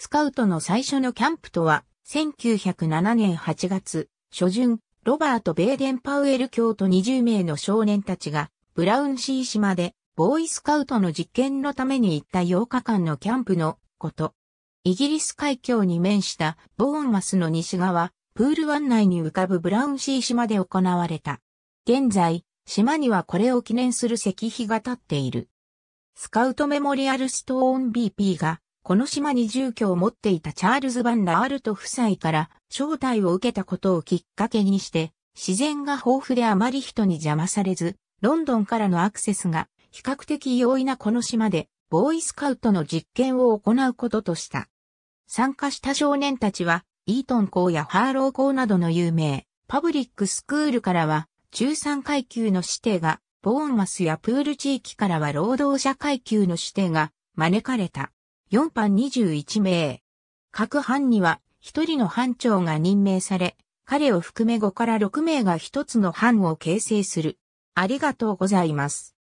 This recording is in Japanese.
スカウトの最初のキャンプとは、1907年8月、初旬、ロバート・ベーデン・パウエル教徒20名の少年たちが、ブラウンシー島で、ボーイスカウトの実験のために行った8日間のキャンプのこと。イギリス海峡に面したボーンマスの西側、プール湾内に浮かぶブラウンシー島で行われた。現在、島にはこれを記念する石碑が立っている。スカウトメモリアルストーン BP がこの島に住居を持っていたチャールズ・バン・ラールト夫妻から招待を受けたことをきっかけにして、自然が豊富であまり人に邪魔されず、ロンドンからのアクセスが比較的容易なこの島で、ボーイスカウトの実験を行うこととした。参加した少年たちは、イートン校やハーロー校などの有名、パブリックスクールからは、中産階級の指定が、ボーンマスやプール地域からは労働者階級の指定が招かれた。4班21名。各班には1人の班長が任命され、彼を含め5から6名が1つの班を形成する。ありがとうございます。